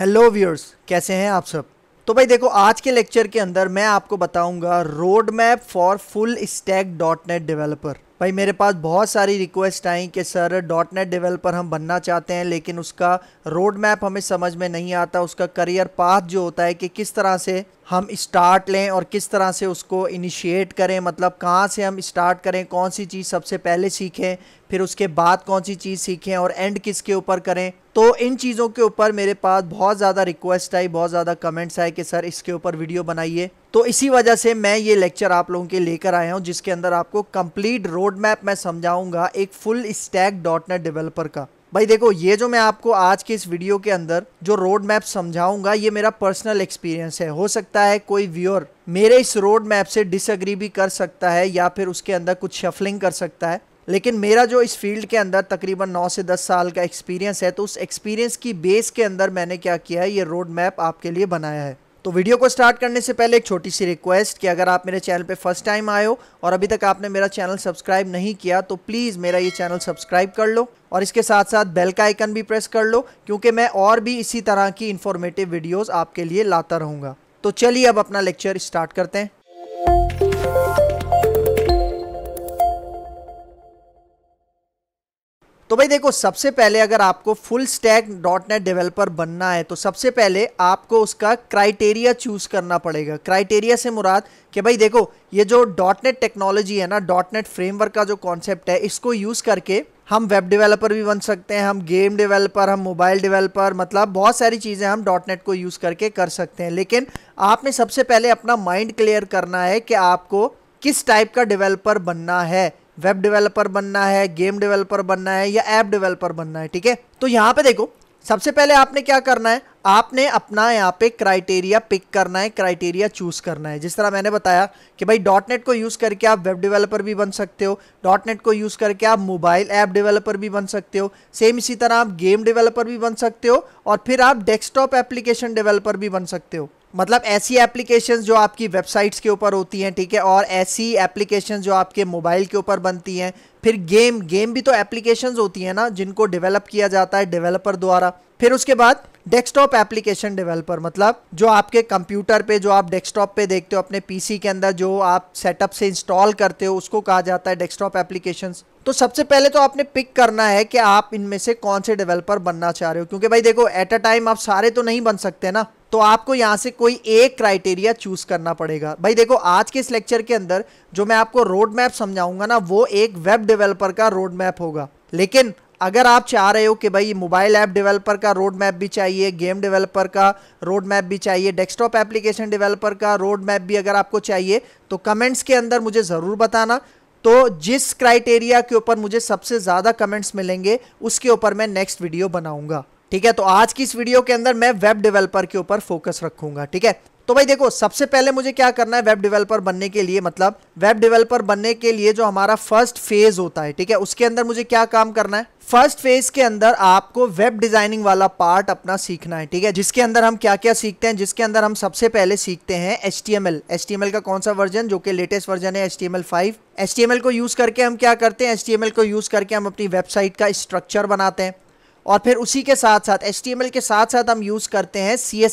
hello viewers कैसे हैं आप सब तो भाई देखो आज के लेक्चर के अंदर मैं आपको बताऊंगा road map for full stack dot net developer भाई मेरे पास बहुत सारी रिक्वेस्ट आई कि सर डॉट नेट डेवलपर हम बनना चाहते हैं लेकिन उसका रोड मैप हमें समझ में नहीं आता उसका करियर पाथ जो होता है कि किस तरह से हम स्टार्ट लें और किस तरह से उसको इनिशिएट करें मतलब कहाँ से हम स्टार्ट करें कौन सी चीज़ सबसे पहले सीखें फिर उसके बाद कौन सी चीज़ सीखें और एंड किसके ऊपर करें तो इन चीज़ों के ऊपर मेरे पास बहुत ज़्यादा रिक्वेस्ट आई बहुत ज़्यादा कमेंट्स आए कि सर इसके ऊपर वीडियो बनाइए तो इसी वजह से मैं ये लेक्चर आप लोगों के लेकर आया हूँ जिसके अंदर आपको कंप्लीट रोड मैप मैं समझाऊँगा एक full stack dot net developer का भाई देखो ये जो मैं आपको आज के इस वीडियो के अंदर जो रोड मैप समझाऊंगा ये मेरा पर्सनल एक्सपीरियंस है हो सकता है कोई व्यूअर मेरे इस रोड मैप से डिसअग्री भी कर सकता है या फिर उसके अंदर कुछ शफलिंग कर सकता है लेकिन मेरा जो इस फील्ड के अंदर तकरीबन 9 से 10 साल का एक्सपीरियंस है तो उस एक्सपीरियंस की बेस के अंदर मैंने क्या किया है ये रोड मैप आपके लिए बनाया है तो वीडियो को स्टार्ट करने से पहले एक छोटी सी रिक्वेस्ट कि अगर आप मेरे चैनल पे फर्स्ट टाइम आए हो और अभी तक आपने मेरा चैनल सब्सक्राइब नहीं किया तो प्लीज़ मेरा ये चैनल सब्सक्राइब कर लो और इसके साथ साथ बेल का आइकन भी प्रेस कर लो क्योंकि मैं और भी इसी तरह की इन्फॉर्मेटिव वीडियोज़ आपके लिए लाता रहूँगा तो चलिए अब अपना लेक्चर स्टार्ट करते हैं तो भाई देखो सबसे पहले अगर आपको full stack dot net developer बनना है तो सबसे पहले आपको उसका क्राइटेरिया चूज़ करना पड़ेगा क्राइटेरिया से मुराद कि भाई देखो ये जो डॉट नेट टेक्नोलॉजी है ना डॉट नेट फ्रेमवर्क का जो कॉन्सेप्ट है इसको यूज़ करके हम वेब डेवलपर भी बन सकते हैं हम गेम डेवलपर हम मोबाइल डेवलपर मतलब बहुत सारी चीज़ें हम डॉट नेट को यूज़ करके कर सकते हैं लेकिन आपने सबसे पहले अपना माइंड क्लियर करना है कि आपको किस टाइप का डेवलपर बनना है वेब डेवलपर बनना है गेम डेवलपर बनना है या ऐप डेवलपर बनना है ठीक है तो यहाँ पे देखो सबसे पहले आपने क्या करना है आपने अपना यहाँ पे क्राइटेरिया पिक करना है क्राइटेरिया चूज़ करना है जिस तरह मैंने बताया कि भाई डॉट नेट को यूज़ करके आप वेब डेवलपर भी बन सकते हो डॉट नेट को यूज़ करके आप मोबाइल ऐप डेवलपर भी बन सकते हो सेम इसी तरह आप गेम डेवलपर भी बन सकते हो और फिर आप डेस्कटॉप एप्लीकेशन डेवलपर भी बन सकते हो मतलब ऐसी एप्लीकेशंस जो आपकी वेबसाइट्स के ऊपर होती हैं ठीक है और ऐसी एप्लीकेशंस जो आपके मोबाइल के ऊपर बनती हैं फिर गेम गेम भी तो एप्लीकेशंस होती हैं ना जिनको डेवलप किया जाता है डेवलपर द्वारा फिर उसके बाद डेस्कटॉप एप्लीकेशन डेवलपर मतलब जो आपके कंप्यूटर पे जो आप डेस्कटॉप पे देखते हो अपने पीसी के अंदर जो आप सेटअप से इंस्टॉल करते हो उसको कहा जाता है डेस्कटॉप एप्लीकेशन तो सबसे पहले तो आपने पिक करना है कि आप इनमें से कौन से डेवलपर बनना चाह रहे हो क्योंकि भाई देखो एट अ टाइम आप सारे तो नहीं बन सकते ना तो आपको यहाँ से कोई एक क्राइटेरिया चूज करना पड़ेगा भाई देखो आज के इस लेक्चर के अंदर जो मैं आपको रोड मैप समझाऊंगा ना वो एक वेब डेवलपर का रोड मैप होगा लेकिन अगर आप चाह रहे हो कि भाई मोबाइल ऐप डेवलपर का रोड मैप भी चाहिए गेम डेवलपर का रोड मैप भी चाहिए डेस्कटॉप एप्लीकेशन डेवलपर का रोड मैप भी अगर आपको चाहिए तो कमेंट्स के अंदर मुझे ज़रूर बताना तो जिस क्राइटेरिया के ऊपर मुझे सबसे ज़्यादा कमेंट्स मिलेंगे उसके ऊपर मैं नेक्स्ट वीडियो बनाऊंगा ठीक है तो आज की इस वीडियो के अंदर मैं वेब डेवलपर के ऊपर फोकस रखूंगा ठीक है तो भाई देखो सबसे पहले मुझे क्या करना है वेब डेवलपर बनने के लिए मतलब वेब डेवलपर बनने के लिए जो हमारा फर्स्ट फेज होता है ठीक है उसके अंदर मुझे क्या काम करना है फर्स्ट फेज के अंदर आपको वेब डिजाइनिंग वाला पार्ट अपना सीखना है ठीक है जिसके अंदर हम क्या क्या सीखते हैं जिसके अंदर हम सबसे पहले सीखते हैं H T M L H T M L का कौन सा वर्जन जो कि लेटेस्ट वर्जन है H T M L five H T M L को यूज़ करके हम क्या करते हैं एच टी एम एल को यूज़ करके हम अपनी वेबसाइट का स्ट्रक्चर बनाते हैं और फिर उसी के साथ साथ एच के साथ साथ हम यूज़ करते हैं सी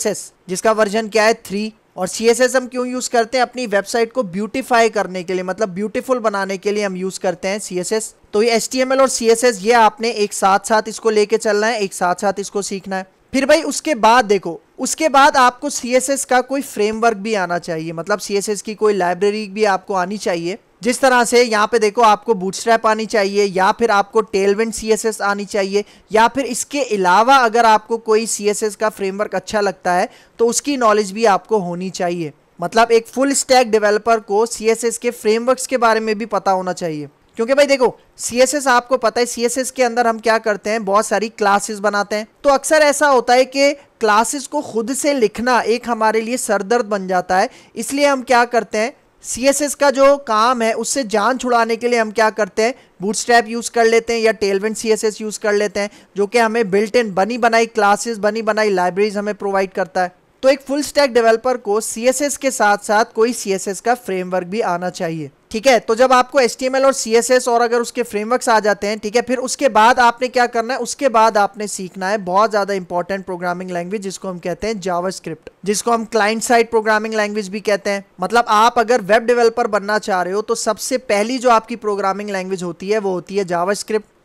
जिसका वर्जन क्या है थ्री और सी हम क्यों यूज़ करते हैं अपनी वेबसाइट को ब्यूटीफाई करने के लिए मतलब ब्यूटीफुल बनाने के लिए हम यूज़ करते हैं सी तो ये एच और सी ये आपने एक साथ साथ इसको लेके चलना है एक साथ साथ इसको सीखना है फिर भाई उसके बाद देखो उसके बाद आपको सी का कोई फ्रेमवर्क भी आना चाहिए मतलब सी की कोई लाइब्रेरी भी आपको आनी चाहिए जिस तरह से यहाँ पे देखो आपको बूटस्ट्रैप आनी चाहिए या फिर आपको टेलवेंट सीएसएस आनी चाहिए या फिर इसके अलावा अगर आपको कोई सीएसएस का फ्रेमवर्क अच्छा लगता है तो उसकी नॉलेज भी आपको होनी चाहिए मतलब एक फुल स्टैक डेवलपर को सीएसएस के फ्रेमवर्क्स के बारे में भी पता होना चाहिए क्योंकि भाई देखो सीएसएस आपको पता है सीएसएस के अंदर हम क्या करते हैं बहुत सारी क्लासेस बनाते हैं तो अक्सर ऐसा होता है कि क्लासेस को खुद से लिखना एक हमारे लिए सरदर्द बन जाता है इसलिए हम क्या करते हैं सीएसएस का जो काम है उससे जान छुड़ाने के लिए हम क्या करते हैं बूटस्ट्रैप यूज़ कर लेते हैं या टेलवेंट सी यूज़ कर लेते हैं जो कि हमें बिल्ट इन बनी बनाई क्लासेस बनी बनाई लाइब्रेरीज हमें प्रोवाइड करता है तो एक फुल स्टैक डेवलपर को सीएसएस के साथ साथ कोई सीएसएस का फ्रेमवर्क भी आना चाहिए ठीक है तो जब आपको एच और सी और अगर उसके फ्रेमवर्क्स आ जाते हैं ठीक है फिर उसके बाद आपने क्या करना है उसके बाद आपने सीखना है बहुत ज़्यादा इंपॉर्टेंट प्रोग्रामिंग लैंग्वेज जिसको हम कहते हैं स्क्रिप्ट जिसको हम क्लाइंट साइड प्रोग्रामिंग लैंग्वेज भी कहते हैं मतलब आप अगर वेब डेवलपर बनना चाह रहे हो तो सबसे पहली जो आपकी प्रोग्रामिंग लैंग्वेज होती है वो होती है जावा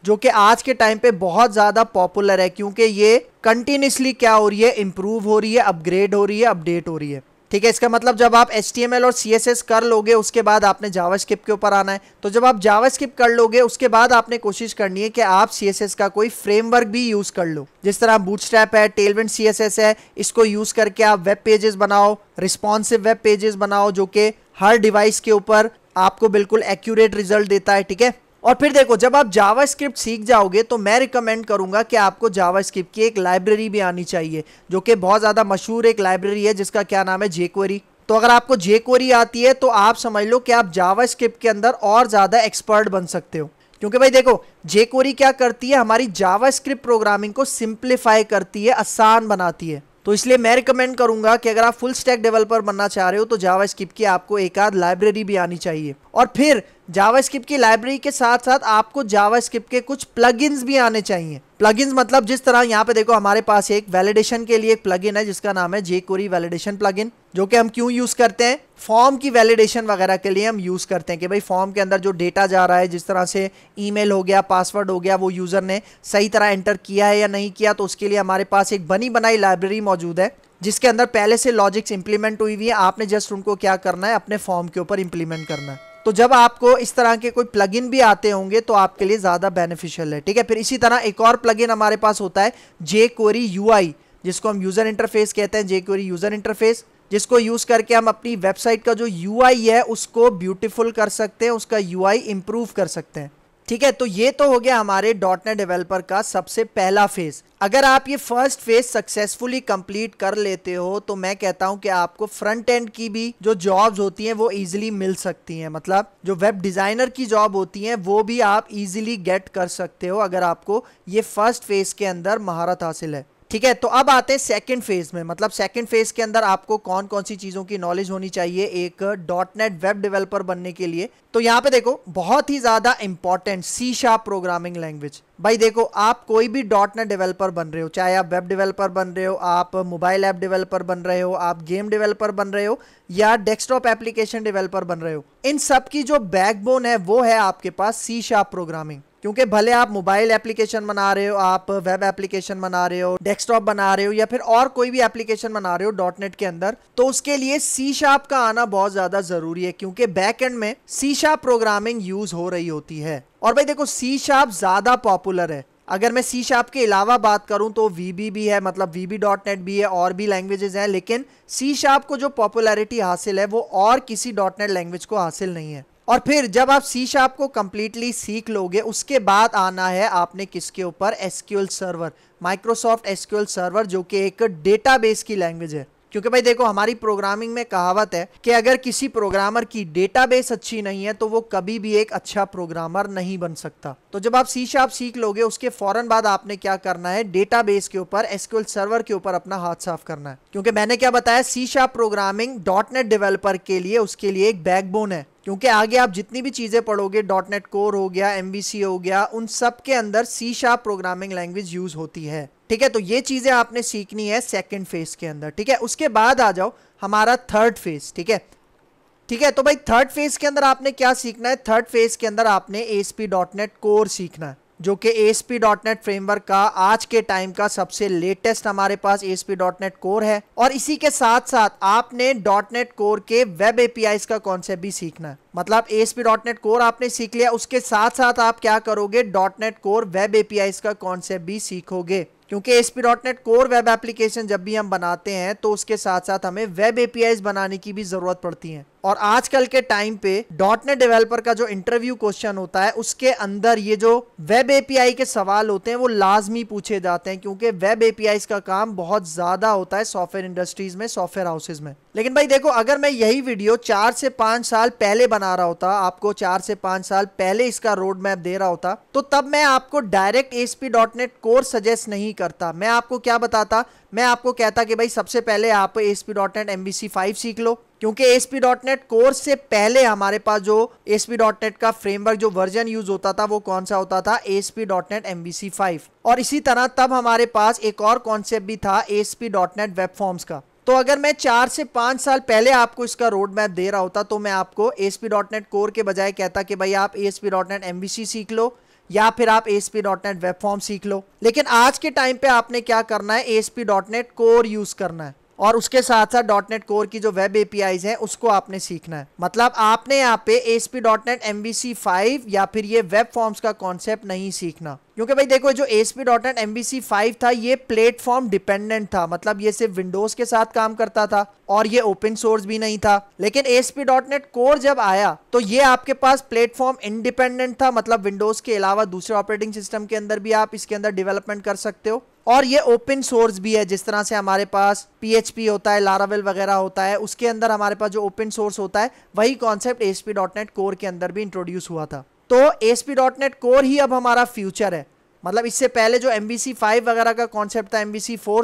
जो कि आज के टाइम पे बहुत ज़्यादा पॉपुलर है क्योंकि ये कंटिन्यूसली क्या हो रही है इम्प्रूव हो रही है अपग्रेड हो रही है अपडेट हो रही है ठीक है इसका मतलब जब आप एच और सी कर लोगे उसके बाद आपने जावा के ऊपर आना है तो जब आप जावा कर लोगे उसके बाद आपने कोशिश करनी है कि आप सी का कोई फ्रेमवर्क भी यूज़ कर लो जिस तरह बूट स्ट्रैप है टेलवेंट सी है इसको यूज़ करके आप वेब पेजेस बनाओ रिस्पॉन्सिव वेब पेजेस बनाओ जो कि हर डिवाइस के ऊपर आपको बिल्कुल एक्यूरेट रिजल्ट देता है ठीक है और फिर देखो जब आप जावा स्क्रिप्ट सीख जाओगे तो मैं रिकमेंड करूंगा कि आपको जावा स्क्रिप्ट की एक लाइब्रेरी भी आनी चाहिए जो कि बहुत ज़्यादा मशहूर एक लाइब्रेरी है जिसका क्या नाम है जेक्वेरी तो अगर आपको जेक्वेरी आती है तो आप समझ लो कि आप जावा स्क्रिप्ट के अंदर और ज़्यादा एक्सपर्ट बन सकते हो क्योंकि भाई देखो जेक्वेरी क्या करती है हमारी जावा स्क्रिप्ट प्रोग्रामिंग को सिंप्लीफाई करती है आसान बनाती है तो इसलिए मैं रिकमेंड करूंगा कि अगर आप फुल स्टैक डेवलपर बनना चाह रहे हो तो जावा स्किप की आपको एक आध लाइब्रेरी भी आनी चाहिए और फिर जावास्क्रिप्ट की लाइब्रेरी के साथ साथ आपको जावास्क्रिप्ट के कुछ प्लगइन्स भी आने चाहिए प्लगइन्स मतलब जिस तरह यहाँ पे देखो हमारे पास एक वैलिडेशन के लिए एक प्लगइन है जिसका नाम है जे कोरी वैलिडेशन प्लगइन जो कि हम क्यों यूज़ करते हैं फॉर्म की वैलिडेशन वगैरह के लिए हम यूज़ करते हैं कि भाई फॉर्म के अंदर जो डेटा जा रहा है जिस तरह से ईमेल हो गया पासवर्ड हो गया वो यूज़र ने सही तरह एंटर किया है या नहीं किया तो उसके लिए हमारे पास एक बनी बनाई लाइब्रेरी मौजूद है जिसके अंदर पहले से लॉजिक्स इंप्लीमेंट हुई हुई है आपने जस्ट उनको क्या करना है अपने फॉर्म के ऊपर इंप्लीमेंट करना है तो जब आपको इस तरह के कोई प्लगइन भी आते होंगे तो आपके लिए ज़्यादा बेनिफिशियल है ठीक है फिर इसी तरह एक और प्लगइन हमारे पास होता है जे कोरी यू जिसको हम यूज़र इंटरफेस कहते हैं जे कोरी यूज़र इंटरफेस जिसको यूज़ करके हम अपनी वेबसाइट का जो यू है उसको ब्यूटीफुल कर सकते हैं उसका यू आई इम्प्रूव कर सकते हैं ठीक है तो ये तो हो गया हमारे डॉट नेट डेवलपर का सबसे पहला फेज अगर आप ये फर्स्ट फेज सक्सेसफुली कंप्लीट कर लेते हो तो मैं कहता हूं कि आपको फ्रंट एंड की भी जो जॉब्स होती हैं वो इजीली मिल सकती हैं मतलब जो वेब डिज़ाइनर की जॉब होती हैं वो भी आप इजीली गेट कर सकते हो अगर आपको ये फर्स्ट फेज के अंदर महारत हासिल है ठीक है तो अब आते हैं सेकंड फेज में मतलब सेकंड फेज के अंदर आपको कौन कौन सी चीज़ों की नॉलेज होनी चाहिए एक डॉट नेट वेब डेवलपर बनने के लिए तो यहाँ पे देखो बहुत ही ज़्यादा important C sharp programming language भाई देखो आप कोई भी डॉट नेट डेवलपर बन रहे हो चाहे आप वेब डेवलपर बन रहे हो आप मोबाइल ऐप डेवलपर बन रहे हो आप गेम डेवलपर बन रहे हो या डेस्कटॉप एप्लीकेशन डेवलपर बन रहे हो इन सब की जो बैकबोन है वो है आपके पास सी शार्प प्रोग्रामिंग क्योंकि भले आप मोबाइल एप्लीकेशन बना रहे हो आप वेब एप्लीकेशन बना रहे हो डेस्कटॉप बना रहे हो या फिर और कोई भी एप्लीकेशन बना रहे हो डॉट नेट के अंदर तो उसके लिए सी शार्प का आना बहुत ज़्यादा ज़रूरी है क्योंकि बैक एंड में सी शार्प प्रोग्रामिंग यूज़ हो रही होती है और भाई देखो सी शार्प ज़्यादा पॉपुलर है अगर मैं सी शार्प के अलावा बात करूं तो वी भी है मतलब वी डॉट नेट भी है और भी लैंग्वेजेस हैं लेकिन सी शार्प को जो पॉपुलैरिटी हासिल है वो और किसी डॉट नेट लैंग्वेज को हासिल नहीं है और फिर जब आप सी शार्प को कम्प्लीटली सीख लोगे उसके बाद आना है आपने किसके ऊपर SQL server Microsoft SQL server जो कि एक डेटाबेस की लैंग्वेज है क्योंकि भाई देखो हमारी प्रोग्रामिंग में कहावत है कि अगर किसी प्रोग्रामर की डेटाबेस अच्छी नहीं है तो वो कभी भी एक अच्छा प्रोग्रामर नहीं बन सकता तो जब आप सी शार्प सीख लोगे उसके फौरन बाद आपने क्या करना है डेटाबेस के ऊपर एसक्यूएल सर्वर के ऊपर अपना हाथ साफ करना है क्योंकि मैंने क्या बताया C sharp programming dot net developer के लिए उसके लिए एक बैकबोन है क्योंकि आगे आप जितनी भी चीज़ें पढ़ोगे डॉट नेट कोर हो गया एम हो गया उन सब के अंदर C sharp programming language use होती है ठीक है तो ये चीज़ें आपने सीखनी है सेकेंड फेज के अंदर ठीक है उसके बाद आ जाओ हमारा थर्ड फेज ठीक है ठीक है तो भाई थर्ड फेज के अंदर आपने क्या सीखना है थर्ड फेज के अंदर आपने एस कोर सीखना है जो कि एस फ्रेमवर्क का आज के टाइम का सबसे लेटेस्ट हमारे पास एस कोर है और इसी के साथ साथ आपने .NET कोर के वेब एपीआईस का कॉन्सेप्ट भी सीखना है मतलब एस कोर आपने सीख लिया उसके साथ साथ आप क्या करोगे .NET कोर वेब एपीआईस का कॉन्सेप्ट भी सीखोगे क्योंकि ASP dot net core web application जब भी हम बनाते हैं तो उसके साथ साथ हमें वेब ए बनाने की भी ज़रूरत पड़ती है और आजकल के टाइम पे डॉट नेट डेवेलपर का जो इंटरव्यू क्वेश्चन होता है उसके अंदर ये जो वेब एपीआई के सवाल होते हैं वो लाजमी पूछे जाते हैं क्योंकि वेब एपीआई का काम बहुत ज्यादा होता है सॉफ्टवेयर इंडस्ट्रीज में सॉफ्टवेयर हाउसेज में लेकिन भाई देखो अगर मैं यही वीडियो चार से पांच साल पहले बना रहा होता आपको चार से पांच साल पहले इसका रोड मैप दे रहा होता तो तब मैं आपको direct ASP dot net course suggest नहीं करता मैं आपको क्या बताता मैं आपको कहता कि भाई सबसे पहले आप ASP dot net M V C five सीख लो क्योंकि ASP dot net course से पहले हमारे पास जो एस पी डॉट नेट का फ्रेमवर्क जो वर्जन यूज होता था वो कौन सा होता था ASP dot net M V C five और इसी तरह तब हमारे पास एक और कॉन्सेप्ट भी था ASP dot net web forms का तो अगर मैं चार से पाँच साल पहले आपको इसका रोड मैप दे रहा होता तो मैं आपको ASP dot net core के बजाय कहता कि भाई आप ASP dot net M V C सीख लो या फिर आप ASP dot net web form सीख लो लेकिन आज के टाइम पे आपने क्या करना है ASP dot net core use करना है और उसके साथ साथ डॉट नेट कोर की जो वेब एपीआईज हैं उसको आपने सीखना है मतलब आपने यहाँ पे ASP dot net M V C five या फिर ये वेब फॉर्म्स का कॉन्सेप्ट नहीं सीखना क्योंकि भाई देखो जो ASP dot net M V C five था ये प्लेटफॉर्म डिपेंडेंट था मतलब ये सिर्फ विंडोज के साथ काम करता था और ये ओपन सोर्स भी नहीं था लेकिन ASP dot net core जब आया तो ये आपके पास प्लेटफॉर्म इंडिपेंडेंट था मतलब विंडोज के अलावा दूसरे ऑपरेटिंग सिस्टम के अंदर भी आप इसके अंदर डेवलपमेंट कर सकते हो और ये ओपन सोर्स भी है जिस तरह से हमारे पास पी होता है लारावेल वगैरह होता है उसके अंदर हमारे पास जो ओपन सोर्स होता है वही कॉन्सेप्ट एस कोर के अंदर भी इंट्रोड्यूस हुआ था तो एस कोर ही अब हमारा फ्यूचर है मतलब इससे पहले जो एम बी फाइव वगैरह का कॉन्सेप्ट था एम बी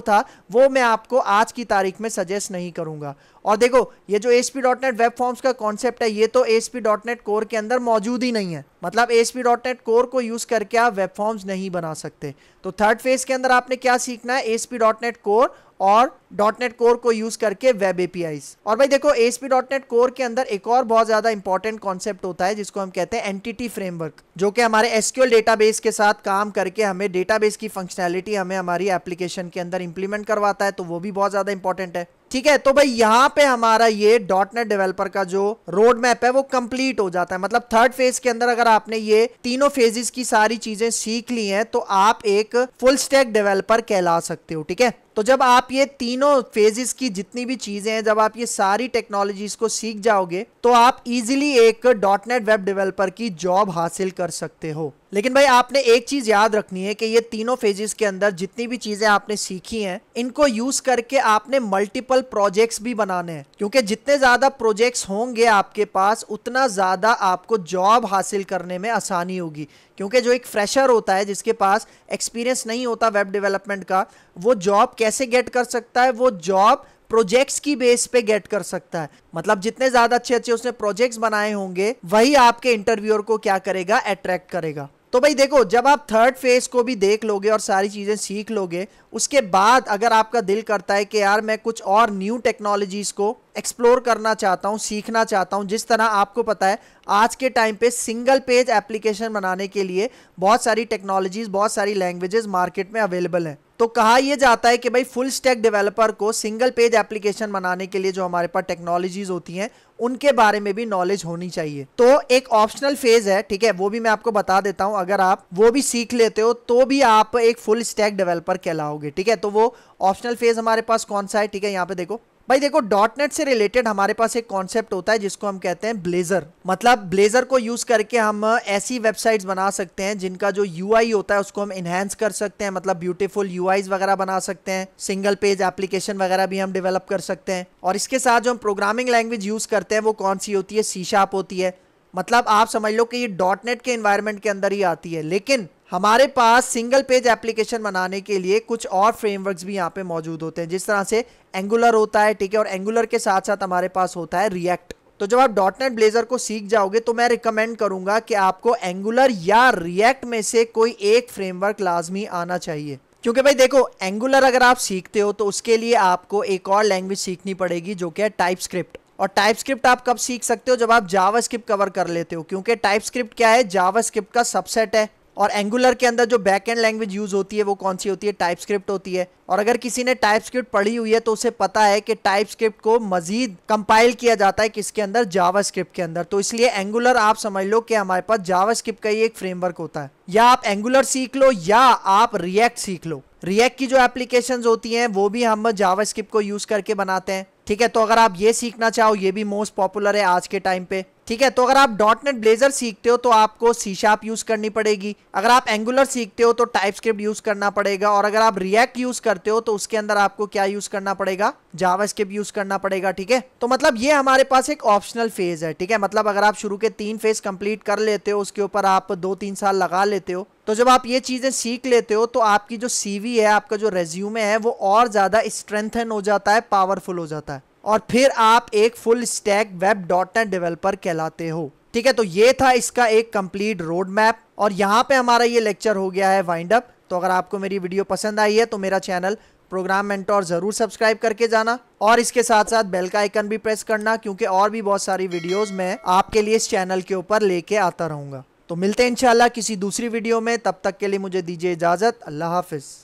था वो मैं आपको आज की तारीख में सजेस्ट नहीं करूंगा और देखो ये जो ASP dot net web forms का कॉन्सेप्ट है ये तो ASP dot net core के अंदर मौजूद ही नहीं है मतलब ASP dot net core को यूज़ करके आप वेब फॉर्म्स नहीं बना सकते तो थर्ड फेज के अंदर आपने क्या सीखना है ASP dot net core और .NET कोर को यूज करके वेब एपीआई और भाई देखो एसपी नेट कोर के अंदर एक और बहुत ज्यादा इंपॉर्टेंट कॉन्सेप्ट होता है जिसको हम कहते हैं एंटिटी फ्रेमवर्क जो कि हमारे एसक्यूएल डेटाबेस के साथ काम करके हमें डेटाबेस की फंक्शनैलिटी हमें हमारी एप्लीकेशन के अंदर इंप्लीमेंट करवाता है तो वो भी बहुत ज्यादा इंपॉर्टेंट है ठीक है तो भाई यहाँ पे हमारा ये डॉट नेट डेवलपर का जो रोड मैप है वो कंप्लीट हो जाता है मतलब थर्ड फेज के अंदर अगर आपने ये तीनों फेजेस की सारी चीजें सीख ली हैं तो आप एक फुल स्टैक डेवलपर कहला सकते हो ठीक है तो जब आप ये तीनों फेजेस की जितनी भी चीज़ें हैं जब आप ये सारी टेक्नोलॉजीज को सीख जाओगे तो आप इजीली एक डॉटनेट वेब डेवलपर की जॉब हासिल कर सकते हो लेकिन भाई आपने एक चीज याद रखनी है कि ये तीनों फेजेस के अंदर जितनी भी चीजें आपने सीखी हैं इनको यूज करके आपने मल्टीपल प्रोजेक्ट्स भी बनाने हैं क्योंकि जितने ज्यादा प्रोजेक्ट्स होंगे आपके पास उतना ज्यादा आपको जॉब हासिल करने में आसानी होगी क्योंकि जो एक फ्रेशर होता है जिसके पास एक्सपीरियंस नहीं होता वेब डेवलपमेंट का वो जॉब कैसे गेट कर सकता है वो जॉब प्रोजेक्ट्स की बेस पे गेट कर सकता है मतलब जितने ज्यादा अच्छे अच्छे उसने प्रोजेक्ट्स बनाए होंगे वही आपके इंटरव्यूअर को क्या करेगा अट्रैक्ट करेगा तो भाई देखो जब आप थर्ड फेज को भी देख लोगे और सारी चीज़ें सीख लोगे उसके बाद अगर आपका दिल करता है कि यार मैं कुछ और न्यू टेक्नोलॉजीज़ को एक्सप्लोर करना चाहता हूँ सीखना चाहता हूँ जिस तरह आपको पता है आज के टाइम पे सिंगल पेज एप्लीकेशन बनाने के लिए बहुत सारी टेक्नोलॉजीज़ बहुत सारी लैंग्वेजेस मार्केट में अवेलेबल हैं तो कहा यह जाता है कि भाई फुल स्टैक डेवलपर को सिंगल पेज एप्लीकेशन बनाने के लिए जो हमारे पास टेक्नोलॉजीज होती हैं उनके बारे में भी नॉलेज होनी चाहिए तो एक ऑप्शनल फेज है ठीक है वो भी मैं आपको बता देता हूं अगर आप वो भी सीख लेते हो तो भी आप एक फुल स्टैक डेवलपर कहलाओगे ठीक है तो वो ऑप्शनल फेज हमारे पास कौन सा है ठीक है यहाँ पे देखो भाई देखो डॉट नेट से रिलेटेड हमारे पास एक कॉन्सेप्ट होता है जिसको हम कहते हैं ब्लेजर मतलब ब्लेजर को यूज करके हम uh, ऐसी वेबसाइट्स बना सकते हैं जिनका जो यू होता है उसको हम इनहेंस कर सकते हैं मतलब ब्यूटीफुल यू वगैरह बना सकते हैं सिंगल पेज एप्लीकेशन वगैरह भी हम डेवलप कर सकते हैं और इसके साथ जो हम प्रोग्रामिंग लैंग्वेज यूज करते हैं वो कौन सी होती है सीशाप होती है मतलब आप समझ लो कि ये डॉट नेट के इन्वायरमेंट के अंदर ही आती है लेकिन हमारे पास सिंगल पेज एप्लीकेशन बनाने के लिए कुछ और फ्रेमवर्क्स भी यहाँ पे मौजूद होते हैं जिस तरह से एंगुलर होता है ठीक है और एंगुलर के साथ साथ हमारे पास होता है रिएक्ट तो जब आप डॉट नेट ब्लेजर को सीख जाओगे तो मैं रिकमेंड करूंगा कि आपको एंगुलर या रिएक्ट में से कोई एक फ्रेमवर्क लाजमी आना चाहिए क्योंकि भाई देखो एंगुलर अगर आप सीखते हो तो उसके लिए आपको एक और लैंग्वेज सीखनी पड़ेगी जो कि है टाइप स्क्रिप्ट और टाइप स्क्रिप्ट आप कब सीख सकते हो जब आप जावा स्क्रिप्ट कवर कर लेते हो क्योंकि टाइप स्क्रिप्ट क्या है जावा स्क्रिप्ट का सबसेट है और एंगुलर के अंदर जो बैक एंड लैंग्वेज यूज़ होती है वो कौन सी होती है टाइप स्क्रिप्ट होती है और अगर किसी ने टाइप स्क्रिप्ट पढ़ी हुई है तो उसे पता है कि टाइप स्क्रिप्ट को मजीद कंपाइल किया जाता है किसके अंदर जावा स्क्रिप्ट के अंदर तो इसलिए एंगुलर आप समझ लो कि हमारे पास जावा स्क्रिप्ट का ही एक फ्रेमवर्क होता है या आप एंगुलर सीख लो या आप रिएक्ट सीख लो रिएक्ट की जो एप्लीकेशन होती हैं वो भी हम जावा स्क्रिप्ट को यूज़ करके बनाते हैं ठीक है तो अगर आप ये सीखना चाहो ये भी मोस्ट पॉपुलर है आज के टाइम पे ठीक है तो अगर आप डॉट नेट ब्लेजर सीखते हो तो आपको सी शार्प यूज़ करनी पड़ेगी अगर आप एंगुलर सीखते हो तो टाइप स्क्रिप्ट यूज़ करना पड़ेगा और अगर आप रिएक्ट यूज़ करते हो तो उसके अंदर आपको क्या यूज़ करना पड़ेगा जावा स्क्रिप्ट यूज़ करना पड़ेगा ठीक है तो मतलब ये हमारे पास एक ऑप्शनल फेज़ है ठीक है मतलब अगर आप शुरू के तीन फेज़ कंप्लीट कर लेते हो उसके ऊपर आप दो तीन साल लगा लेते हो तो जब आप ये चीज़ें सीख लेते हो तो आपकी जो सीवी है आपका जो रेज्यूमे है वो और ज़्यादा स्ट्रेंथन हो जाता है पावरफुल हो जाता है और फिर आप एक full stack web dot net developer कहलाते हो ठीक है तो ये था इसका एक कंप्लीट रोड मैप और यहाँ पे हमारा ये लेक्चर हो गया है वाइंड अप तो अगर आपको मेरी वीडियो पसंद आई है तो मेरा चैनल प्रोग्राम मेंटोर ज़रूर सब्सक्राइब करके जाना और इसके साथ साथ बेल का आइकन भी प्रेस करना क्योंकि और भी बहुत सारी वीडियोस मैं आपके लिए इस चैनल के ऊपर लेके आता रहूंगा तो मिलते हैं इंशाल्लाह किसी दूसरी वीडियो में तब तक के लिए मुझे दीजिए इजाज़त अल्लाह हाफिज़